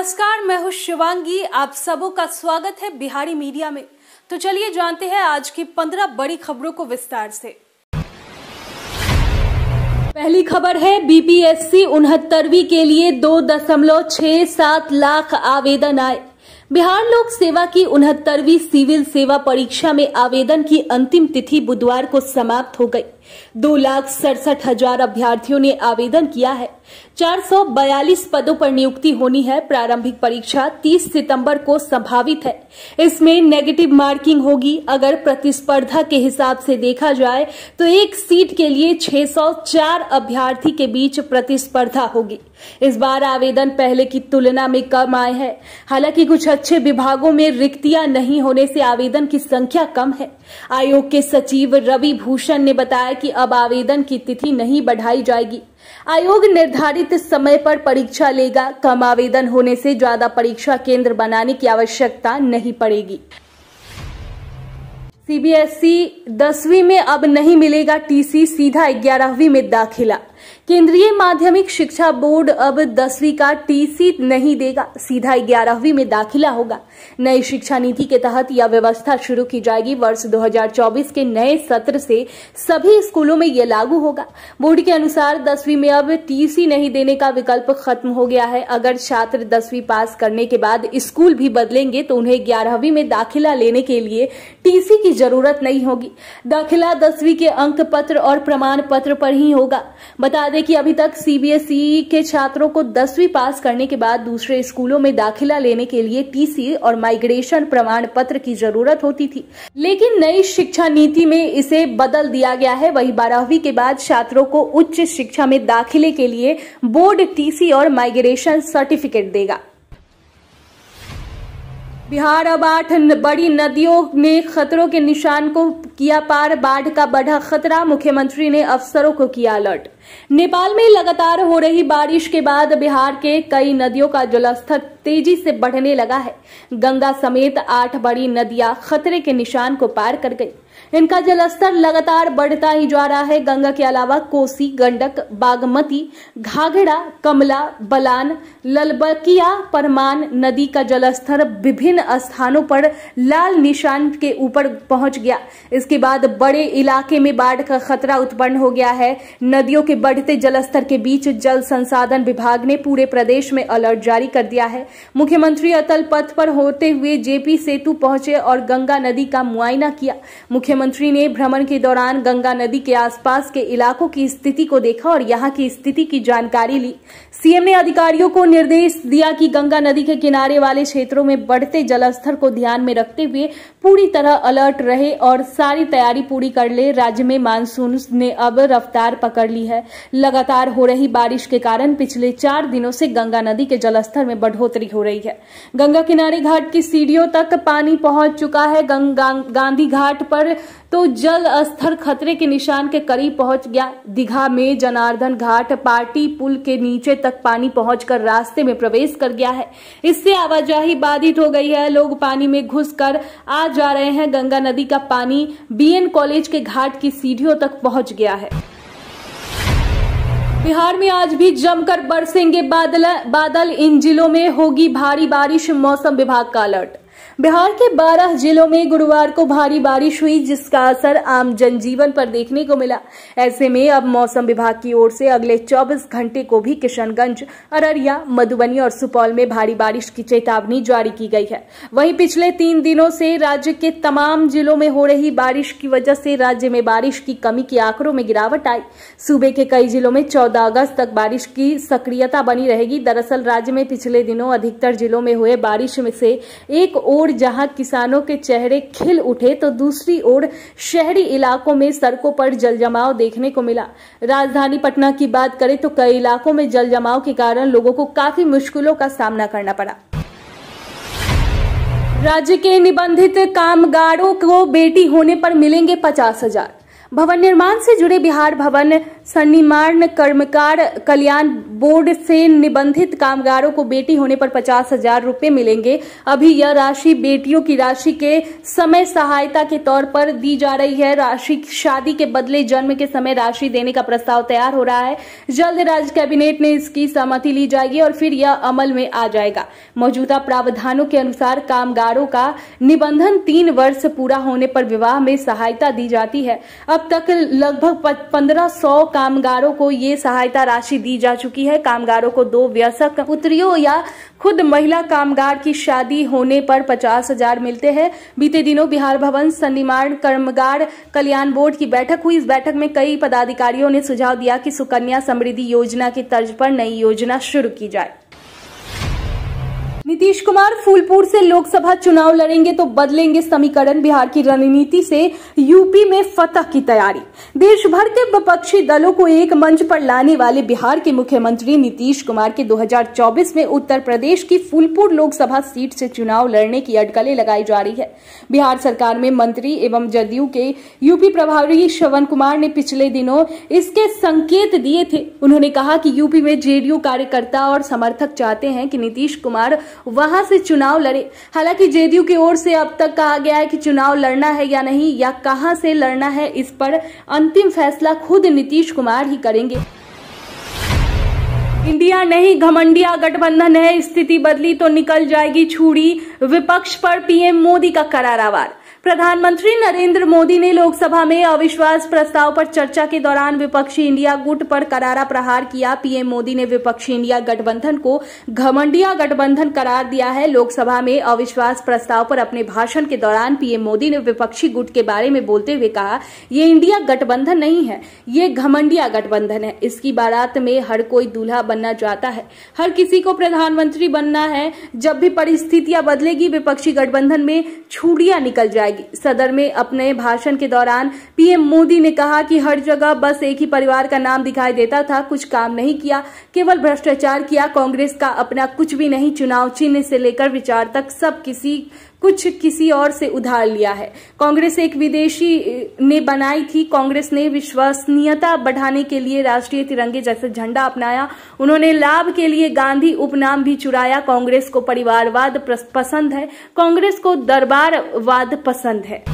नमस्कार मैं हूँ शिवांगी आप सबों का स्वागत है बिहारी मीडिया में तो चलिए जानते हैं आज की पंद्रह बड़ी खबरों को विस्तार से पहली खबर है बीपीएससी उनहत्तरवीं के लिए दो दशमलव छह सात लाख आवेदन आए बिहार लोक सेवा की उनहत्तरवी सिविल सेवा परीक्षा में आवेदन की अंतिम तिथि बुधवार को समाप्त हो गई दो लाख सड़सठ हजार अभ्यर्थियों ने आवेदन किया है चार सौ बयालीस पदों पर नियुक्ति होनी है प्रारंभिक परीक्षा 30 सितंबर को संभावित है इसमें नेगेटिव मार्किंग होगी अगर प्रतिस्पर्धा के हिसाब से देखा जाए तो एक सीट के लिए 604 अभ्यर्थी के बीच प्रतिस्पर्धा होगी इस बार आवेदन पहले की तुलना में कम आए हैं हालांकि कुछ अच्छे विभागों में रिक्तियां नहीं होने से आवेदन की संख्या कम है आयोग के सचिव रवि भूषण ने बताया कि अब आवेदन की तिथि नहीं बढ़ाई जाएगी आयोग निर्धारित समय पर परीक्षा लेगा कम आवेदन होने से ज्यादा परीक्षा केंद्र बनाने की आवश्यकता नहीं पड़ेगी सीबीएसई दसवीं में अब नहीं मिलेगा टीसी सीधा ग्यारहवीं में दाखिला केंद्रीय माध्यमिक शिक्षा बोर्ड अब दसवीं का टीसी नहीं देगा सीधा ग्यारहवीं में दाखिला होगा नई शिक्षा नीति के तहत यह व्यवस्था शुरू की जाएगी वर्ष 2024 के नए सत्र से सभी स्कूलों में यह लागू होगा बोर्ड के अनुसार दसवीं में अब टीसी नहीं देने का विकल्प खत्म हो गया है अगर छात्र दसवीं पास करने के बाद स्कूल भी बदलेंगे तो उन्हें ग्यारहवीं में दाखिला लेने के लिए टीसी की जरूरत नहीं होगी दाखिला दसवीं के अंक पत्र और प्रमाण पत्र पर ही होगा बता दें कि अभी तक सीबीएसई e के छात्रों को दसवीं पास करने के बाद दूसरे स्कूलों में दाखिला लेने के लिए टीसी और माइग्रेशन प्रमाण पत्र की जरूरत होती थी लेकिन नई शिक्षा नीति में इसे बदल दिया गया है वही बारहवीं के बाद छात्रों को उच्च शिक्षा में दाखिले के लिए बोर्ड टीसी और माइग्रेशन सर्टिफिकेट देगा बिहार अब आठ बड़ी नदियों ने खतरों के निशान को किया पार बाढ़ का बढ़ा खतरा मुख्यमंत्री ने अफसरों को किया अलर्ट नेपाल में लगातार हो रही बारिश के बाद बिहार के कई नदियों का जलस्तर तेजी से बढ़ने लगा है गंगा समेत आठ बड़ी नदियां खतरे के निशान को पार कर गई इनका जलस्तर लगातार बढ़ता ही जा रहा है गंगा के अलावा कोसी गंडक बागमती घाघड़ा कमला बलान ललबकिया परमान नदी का जलस्तर विभिन्न स्थानों पर लाल निशान के ऊपर पहुंच गया इसके बाद बड़े इलाके में बाढ़ का खतरा उत्पन्न हो गया है नदियों के बढ़ते जलस्तर के बीच जल संसाधन विभाग ने पूरे प्रदेश में अलर्ट जारी कर दिया है मुख्यमंत्री अटल पथ पर होते हुए जेपी सेतु पहुंचे और गंगा नदी का मुआयना किया मुख्यमंत्री ने भ्रमण के दौरान गंगा नदी के आसपास के इलाकों की स्थिति को देखा और यहाँ की स्थिति की जानकारी ली सीएम ने अधिकारियों को निर्देश दिया कि गंगा नदी के किनारे वाले क्षेत्रों में बढ़ते जलस्तर को ध्यान में रखते हुए पूरी तरह अलर्ट रहे और सारी तैयारी पूरी कर ले राज्य में मानसून ने अब रफ्तार पकड़ ली है लगातार हो रही बारिश के कारण पिछले चार दिनों से गंगा नदी के जलस्तर में बढ़ोतरी हो रही है गंगा किनारे घाट की सीढ़ियों तक पानी पहुंच चुका है गंगा गांधी घाट पर तो जल स्तर खतरे के निशान के करीब पहुंच गया दीघा में जनार्दन घाट पार्टी पुल के नीचे तक पानी पहुंचकर रास्ते में प्रवेश कर गया है इससे आवाजाही बाधित हो गई है लोग पानी में घुसकर आ जा रहे हैं गंगा नदी का पानी बीएन कॉलेज के घाट की सीढ़ियों तक पहुंच गया है बिहार में आज भी जमकर बरसेंगे बादल बादल इन जिलों में होगी भारी बारिश मौसम विभाग का अलर्ट बिहार के 12 जिलों में गुरुवार को भारी बारिश हुई जिसका असर आम जनजीवन पर देखने को मिला ऐसे में अब मौसम विभाग की ओर से अगले 24 घंटे को भी किशनगंज अररिया मधुबनी और सुपौल में भारी बारिश की चेतावनी जारी की गई है वहीं पिछले तीन दिनों से राज्य के तमाम जिलों में हो रही बारिश की वजह से राज्य में बारिश की कमी के आंकड़ों में गिरावट आई सूबे के कई जिलों में चौदह अगस्त तक बारिश की सक्रियता बनी रहेगी दरअसल राज्य में पिछले दिनों अधिकतर जिलों में हुए बारिश में से एक और ओर जहां किसानों के चेहरे खिल उठे तो दूसरी ओर शहरी इलाकों में सड़कों पर जलजमाव देखने को मिला राजधानी पटना की बात करें तो कई इलाकों में जलजमाव के कारण लोगों को काफी मुश्किलों का सामना करना पड़ा राज्य के निबंधित कामगारों को बेटी होने पर मिलेंगे पचास हजार भवन निर्माण से जुड़े बिहार भवन सन्निमार्ण कर्मकार कल्याण बोर्ड से निबंधित कामगारों को बेटी होने पर पचास हजार रूपये मिलेंगे अभी यह राशि बेटियों की राशि के समय सहायता के तौर पर दी जा रही है राशि शादी के बदले जन्म के समय राशि देने का प्रस्ताव तैयार हो रहा है जल्द राज्य कैबिनेट ने इसकी सहमति ली जाएगी और फिर यह अमल में आ जाएगा मौजूदा प्रावधानों के अनुसार कामगारों का निबंधन तीन वर्ष पूरा होने पर विवाह में सहायता दी जाती है अब तक लगभग पंद्रह सौ कामगारों को ये सहायता राशि दी जा चुकी है कामगारों को दो व्यसक पुत्रियों या खुद महिला कामगार की शादी होने पर पचास हजार मिलते हैं बीते दिनों बिहार भवन सन्निमाण कर्मगार कल्याण बोर्ड की बैठक हुई इस बैठक में कई पदाधिकारियों ने सुझाव दिया कि सुकन्या समृद्धि योजना की तर्ज पर नई योजना शुरू की जाए नीतीश कुमार फूलपुर से लोकसभा चुनाव लड़ेंगे तो बदलेंगे समीकरण बिहार की रणनीति से यूपी में फतह की तैयारी देश भर के विपक्षी दलों को एक मंच पर लाने वाले बिहार के मुख्यमंत्री नीतीश कुमार के 2024 में उत्तर प्रदेश की फूलपुर लोकसभा सीट से चुनाव लड़ने की अटकलें लगाई जा रही है बिहार सरकार में मंत्री एवं जदयू के यूपी प्रभारी श्रवण कुमार ने पिछले दिनों इसके संकेत दिए थे उन्होंने कहा कि यूपी में जेडीयू कार्यकर्ता और समर्थक चाहते हैं कि नीतीश कुमार वहां से चुनाव लड़े हालांकि जेडीयू की ओर से अब तक कहा गया है कि चुनाव लड़ना है या नहीं या कहां से लड़ना है इस पर अंतिम फैसला खुद नीतीश कुमार ही करेंगे इंडिया नहीं घमंडिया गठबंधन है स्थिति बदली तो निकल जाएगी छूड़ी विपक्ष पर पीएम मोदी का करारावार प्रधानमंत्री नरेंद्र मोदी ने लोकसभा में अविश्वास प्रस्ताव पर चर्चा के दौरान विपक्षी इंडिया गुट पर करारा प्रहार किया पीएम मोदी ने विपक्षी इंडिया गठबंधन को घमंडिया गठबंधन करार दिया है लोकसभा में अविश्वास प्रस्ताव पर अपने भाषण के दौरान पीएम मोदी ने विपक्षी गुट के बारे में बोलते हुए कहा यह इंडिया गठबंधन नहीं है ये घमंडिया गठबंधन है इसकी बारात में हर कोई दूल्हा बनना चाहता है हर किसी को प्रधानमंत्री बनना है जब भी परिस्थितियां बदलेगी विपक्षी गठबंधन में छुड़िया निकल जाएगी जाएगी सदर में अपने भाषण के दौरान पीएम मोदी ने कहा कि हर जगह बस एक ही परिवार का नाम दिखाई देता था कुछ काम नहीं किया केवल भ्रष्टाचार किया कांग्रेस का अपना कुछ भी नहीं चुनाव चिन्ह से लेकर विचार तक सब किसी कुछ किसी और से उधार लिया है कांग्रेस एक विदेशी ने बनाई थी कांग्रेस ने विश्वसनीयता बढ़ाने के लिए राष्ट्रीय तिरंगे जैसे झंडा अपनाया उन्होंने लाभ के लिए गांधी उपनाम भी चुराया कांग्रेस को परिवारवाद पसंद है कांग्रेस को दरबारवाद पसंद है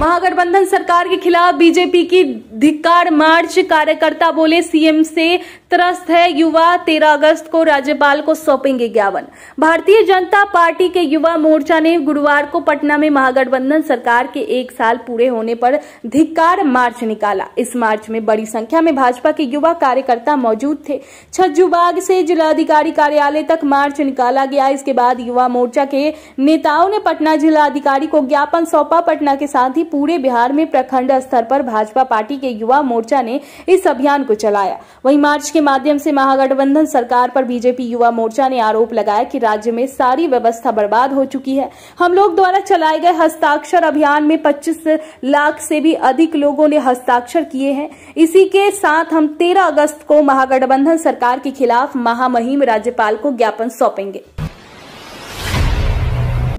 महागठबंधन सरकार के खिलाफ बीजेपी की धिक्कार मार्च कार्यकर्ता बोले सीएम से त्रस्त है युवा तेरह अगस्त को राज्यपाल को सौंपेंगे ज्ञापन भारतीय जनता पार्टी के युवा मोर्चा ने गुरुवार को पटना में महागठबंधन सरकार के एक साल पूरे होने पर धिक्कार मार्च निकाला इस मार्च में बड़ी संख्या में भाजपा के युवा कार्यकर्ता मौजूद थे छज्जूबाग से जिलाधिकारी कार्यालय तक मार्च निकाला गया इसके बाद युवा मोर्चा के नेताओं ने पटना जिलाधिकारी को ज्ञापन सौंपा पटना के साथ ही पूरे बिहार में प्रखंड स्तर पर भाजपा पार्टी के युवा मोर्चा ने इस अभियान को चलाया वहीं मार्च के माध्यम से महागठबंधन सरकार पर बीजेपी युवा मोर्चा ने आरोप लगाया कि राज्य में सारी व्यवस्था बर्बाद हो चुकी है हम लोग द्वारा चलाए गए हस्ताक्षर अभियान में पच्चीस लाख से भी अधिक लोगों ने हस्ताक्षर किए हैं इसी के साथ हम तेरह अगस्त को महागठबंधन सरकार के खिलाफ महामहिम राज्यपाल को ज्ञापन सौंपेंगे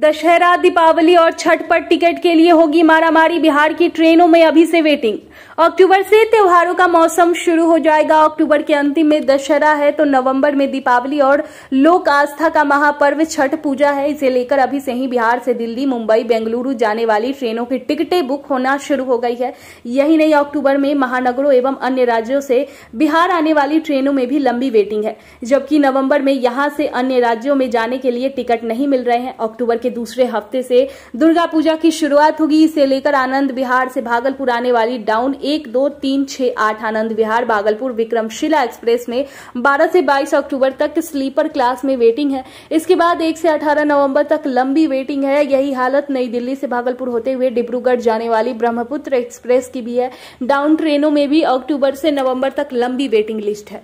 दशहरा दीपावली और छठ पर टिकट के लिए होगी मारामारी बिहार की ट्रेनों में अभी से वेटिंग अक्टूबर से त्योहारों का मौसम शुरू हो जाएगा अक्टूबर के अंतिम में दशहरा है तो नवंबर में दीपावली और लोक आस्था का महापर्व छठ पूजा है इसे लेकर अभी से ही बिहार से दिल्ली मुंबई बेंगलुरु जाने वाली ट्रेनों की टिकटें बुक होना शुरू हो गई है यही नहीं अक्टूबर में महानगरों एवं अन्य राज्यों से बिहार आने वाली ट्रेनों में भी लंबी वेटिंग है जबकि नवम्बर में यहाँ से अन्य राज्यों में जाने के लिए टिकट नहीं मिल रहे हैं अक्टूबर के दूसरे हफ्ते से दुर्गा पूजा की शुरुआत होगी इसे लेकर आनंद विहार से भागलपुर आने वाली डाउन एक दो तीन छह आठ आनंद विहार भागलपुर विक्रमशिला एक्सप्रेस में बारह से बाईस अक्टूबर तक स्लीपर क्लास में वेटिंग है इसके बाद एक से अठारह नवम्बर तक लंबी वेटिंग है यही हालत नई दिल्ली से भागलपुर होते हुए डिब्रूगढ़ जाने वाली ब्रह्मपुत्र एक्सप्रेस की भी है डाउन ट्रेनों में भी अक्टूबर से नवंबर तक लंबी वेटिंग लिस्ट है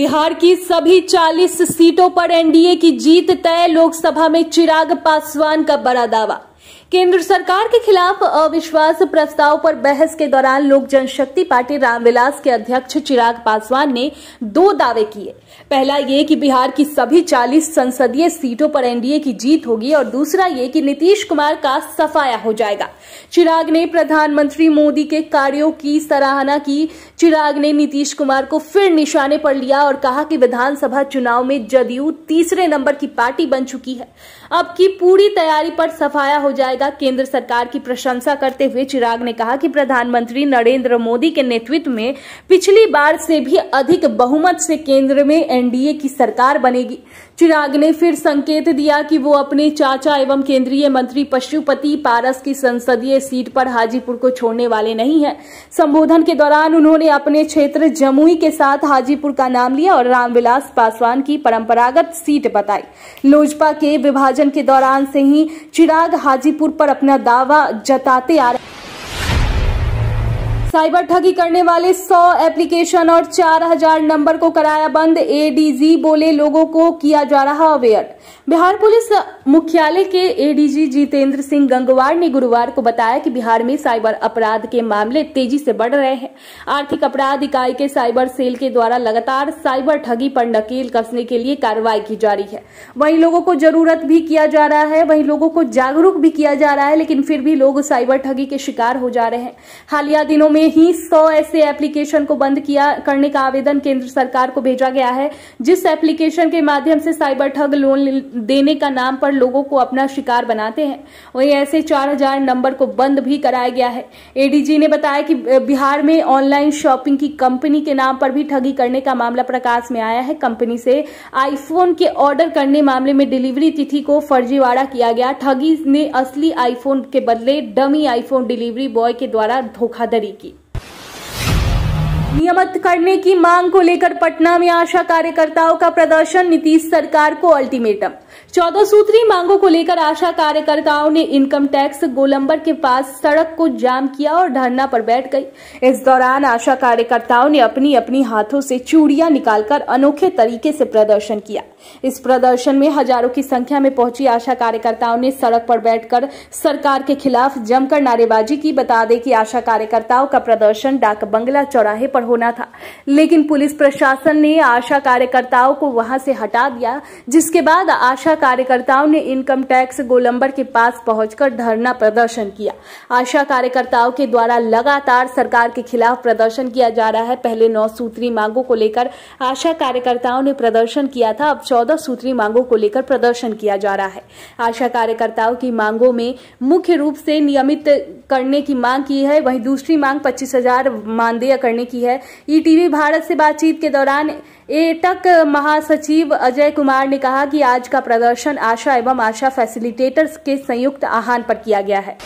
बिहार की सभी 40 सीटों पर एनडीए की जीत तय लोकसभा में चिराग पासवान का बड़ा दावा केंद्र सरकार के खिलाफ अविश्वास प्रस्ताव पर बहस के दौरान लोक जनशक्ति पार्टी रामविलास के अध्यक्ष चिराग पासवान ने दो दावे किए पहला ये कि बिहार की सभी 40 संसदीय सीटों पर एनडीए की जीत होगी और दूसरा ये कि नीतीश कुमार का सफाया हो जाएगा चिराग ने प्रधानमंत्री मोदी के कार्यों की सराहना की चिराग ने नीतीश कुमार को फिर निशाने पर लिया और कहा कि विधानसभा चुनाव में जदयू तीसरे नंबर की पार्टी बन चुकी है अब की पूरी तैयारी पर सफाया हो जाएगा जाएगा केंद्र सरकार की प्रशंसा करते हुए चिराग ने कहा कि प्रधानमंत्री नरेंद्र मोदी के नेतृत्व में पिछली बार से भी अधिक बहुमत से केंद्र में एनडीए की सरकार बनेगी चिराग ने फिर संकेत दिया कि वो अपने चाचा एवं केंद्रीय मंत्री पशुपति पारस की संसदीय सीट पर हाजीपुर को छोड़ने वाले नहीं है संबोधन के दौरान उन्होंने अपने क्षेत्र जमुई के साथ हाजीपुर का नाम लिया और रामविलास पासवान की परंपरागत सीट बताई लोजपा के विभाजन के दौरान से ही चिराग हाजीपुर दूर पर अपना दावा जताते आ रहे साइबर ठगी करने वाले 100 एप्लीकेशन और 4000 नंबर को कराया बंद एडीजी बोले लोगों को किया जा रहा अवेयर बिहार पुलिस मुख्यालय के एडीजी जितेंद्र सिंह गंगवार ने गुरुवार को बताया कि बिहार में साइबर अपराध के मामले तेजी से बढ़ रहे हैं आर्थिक अपराध इकाई के साइबर सेल के द्वारा लगातार साइबर ठगी पर नकेल कसने के लिए कार्रवाई की जा रही है वहीं लोगों को जरूरत भी किया जा रहा है वहीं लोगों को जागरूक भी किया जा रहा है लेकिन फिर भी लोग साइबर ठगी के शिकार हो जा रहे हैं हालिया दिनों में ही सौ ऐसे एप्लीकेशन को बंद किया करने का आवेदन केंद्र सरकार को भेजा गया है जिस एप्लीकेशन के माध्यम से साइबर ठग लोन देने का नाम पर लोगों को अपना शिकार बनाते हैं वहीं ऐसे 4000 नंबर को बंद भी कराया गया है एडीजी ने बताया कि बिहार में ऑनलाइन शॉपिंग की कंपनी के नाम पर भी ठगी करने का मामला प्रकाश में आया है कंपनी से आईफोन के ऑर्डर करने मामले में डिलीवरी तिथि को फर्जीवाड़ा किया गया ठगी ने असली आईफोन के बदले डमी आईफोन डिलीवरी बॉय के द्वारा धोखाधड़ी की नियमित करने की मांग को लेकर पटना में आशा कार्यकर्ताओं का प्रदर्शन नीतीश सरकार को अल्टीमेटम चौदह सूत्री मांगों को लेकर आशा कार्यकर्ताओं ने इनकम टैक्स गोलंबर के पास सड़क को जाम किया और धरना पर बैठ गई इस दौरान आशा कार्यकर्ताओं ने अपनी अपनी हाथों से चूड़ियां निकालकर अनोखे तरीके से प्रदर्शन किया इस प्रदर्शन में हजारों की संख्या में पहुंची आशा कार्यकर्ताओं ने सड़क पर बैठकर सरकार के खिलाफ जमकर नारेबाजी की बता दें कि आशा कार्यकर्ताओं का प्रदर्शन डाक बंगला चौराहे पर होना था लेकिन पुलिस प्रशासन ने आशा कार्यकर्ताओं को वहां से हटा दिया जिसके बाद आशा कार्यकर्ताओं ने इनकम टैक्स गोलंबर के पास पहुंचकर धरना प्रदर्शन किया आशा कार्यकर्ताओं के द्वारा लगातार सरकार के खिलाफ प्रदर्शन किया जा रहा है पहले नौ सूत्री मांगों को लेकर आशा कार्यकर्ताओं ने प्रदर्शन किया था अब चौदह सूत्री मांगों को लेकर प्रदर्शन किया जा रहा है आशा कार्यकर्ताओं की मांगों में मुख्य रूप से नियमित करने की मांग की है वहीं दूसरी मांग पच्चीस हजार मानदेय करने की है ईटीवी भारत से बातचीत के दौरान एटक महासचिव अजय कुमार ने कहा कि आज का प्रदर्शन आशा एवं आशा फैसिलिटेटर्स के संयुक्त आह्वान पर किया गया है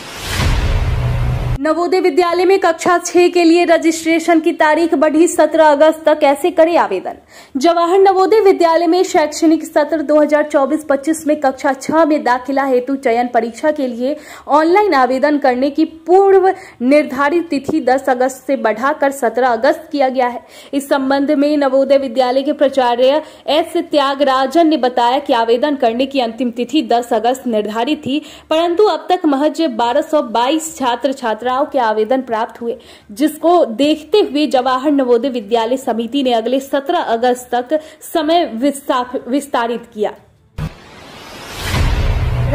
नवोदय विद्यालय में कक्षा छह के लिए रजिस्ट्रेशन की तारीख बढ़ी 17 अगस्त तक कैसे करें आवेदन जवाहर नवोदय विद्यालय में शैक्षणिक सत्र 2024-25 में कक्षा छह में दाखिला हेतु चयन परीक्षा के लिए ऑनलाइन आवेदन करने की पूर्व निर्धारित तिथि 10 अगस्त से बढ़ाकर 17 अगस्त किया गया है इस संबंध में नवोदय विद्यालय के प्राचार्य एस त्यागराजन ने बताया कि आवेदन करने की अंतिम तिथि दस अगस्त निर्धारित थी परन्तु अब तक महज बारह छात्र छात्रा योजनाओं के आवेदन प्राप्त हुए जिसको देखते हुए जवाहर नवोदय विद्यालय समिति ने अगले सत्रह अगस्त तक समय विस्तारित किया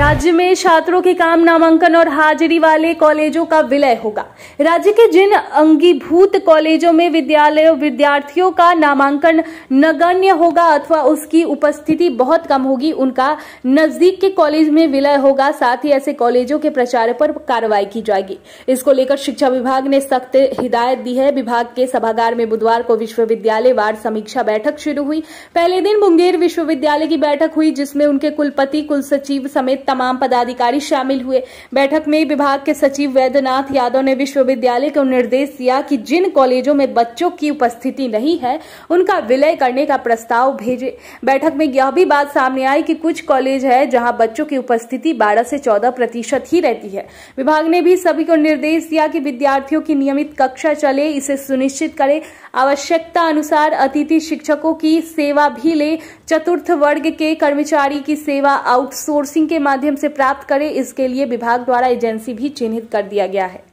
राज्य में छात्रों के काम नामांकन और हाजिरी वाले कॉलेजों का विलय होगा राज्य के जिन अंगीभूत कॉलेजों में विद्यालय विद्यार्थियों का नामांकन नगण्य होगा अथवा उसकी उपस्थिति बहुत कम होगी उनका नजदीक के कॉलेज में विलय होगा साथ ही ऐसे कॉलेजों के प्रचार पर कार्रवाई की जाएगी इसको लेकर शिक्षा विभाग ने सख्त हिदायत दी है विभाग के सभागार में बुधवार को विश्वविद्यालय वार समीक्षा बैठक शुरू हुई पहले दिन मुंगेर विश्वविद्यालय की बैठक हुई जिसमें उनके कुलपति कुल सचिव समेत तमाम पदाधिकारी शामिल हुए बैठक में विभाग के सचिव वैद्यनाथ यादव ने विश्वविद्यालय को निर्देश दिया कि जिन कॉलेजों में बच्चों की उपस्थिति नहीं है उनका विलय करने का प्रस्ताव भेजे बैठक में यह भी बात सामने आई कि कुछ कॉलेज है जहां बच्चों की उपस्थिति 12 से 14 प्रतिशत ही रहती है विभाग ने भी सभी को निर्देश दिया कि विद्यार्थियों की नियमित कक्षा चले इसे सुनिश्चित करे आवश्यकता अनुसार अतिथि शिक्षकों की सेवा भी ले चतुर्थ वर्ग के कर्मचारी की सेवा आउटसोर्सिंग के माध्यम से प्राप्त करें इसके लिए विभाग द्वारा एजेंसी भी चिन्हित कर दिया गया है